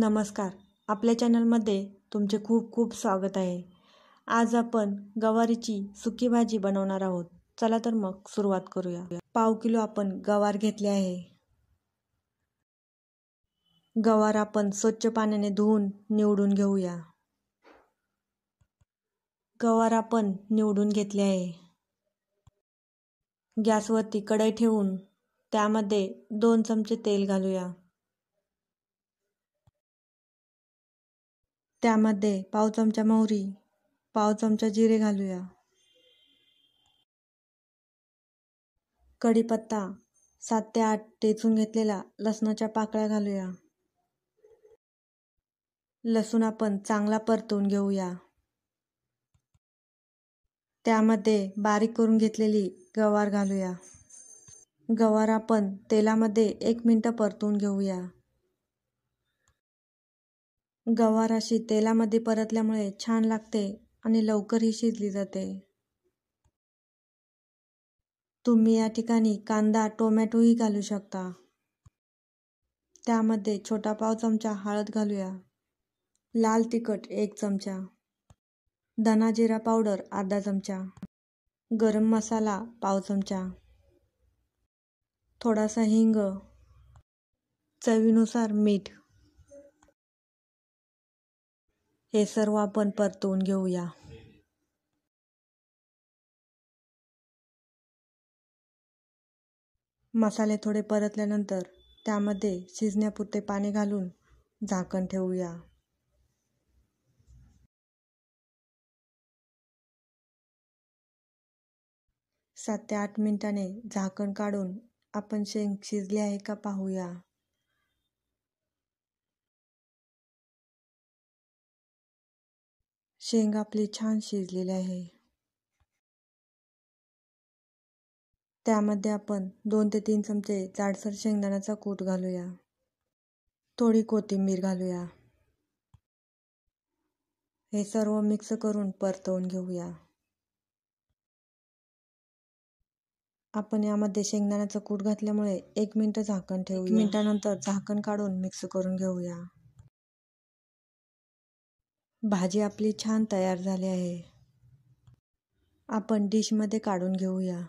नमस्कार आपल्या चॅनलमध्ये तुमचे खूप खूप स्वागत आहे आज आपण गवारीची सुकी भाजी बनवणार आहोत चला तर मग सुरुवात करूया पाव किलो आपण गवार घेतले आहे गवार आपण स्वच्छ पाण्याने धुवून निवडून घेऊया गवार आपण निवडून घेतले आहे गॅसवरती कढई ठेवून त्यामध्ये दोन चमचे तेल घालूया त्यामध्ये पाव चमचा मोहरी पाव चमचा जिरे घालूया कढीपत्ता सात ते आठ टेचून घेतलेला लसणाच्या पाकळ्या घालूया लसूण आपण चांगला परतून घेऊया त्यामध्ये बारीक करून घेतलेली गवार घालूया गवार आपण तेलामध्ये एक मिनटं परतून घेऊया राशी तेलामध्ये परतल्यामुळे छान लागते आणि लवकरही शिजली जाते तुम्ही या ठिकाणी कांदा टोमॅटोही घालू शकता त्यामध्ये छोटा पाव चमचा हळद घालूया लाल तिखट एक चमचा धना जिरा पावडर अर्धा चमचा गरम मसाला पाव चमचा थोडासा हिंग चवीनुसार मीठ हे सर्व आपण परतवून घेऊया मसाले थोडे परतल्यानंतर त्यामध्ये शिजण्यापुरते पाणी घालून झाकण ठेवूया सात ते आठ मिनिटाने झाकण काढून आपण शेंग शिजले आहे का पाहूया शेंग आपली छान शिजलेले आहे त्यामध्ये आपण दोन ते तीन चमचे जाडसर शेंगदाण्याचा कूट घालूया थोडी कोथिंबीर घालूया हे सर्व मिक्स करून परतवून घेऊया आपण यामध्ये शेंगदाण्याचा कूट घातल्यामुळे एक मिनिट झाकण ठेवू मिनिटानंतर झाकण काढून मिक्स करून घेऊया भाजी आपली छान तयार झाली आहे आपण डिशमध्ये काढून घेऊया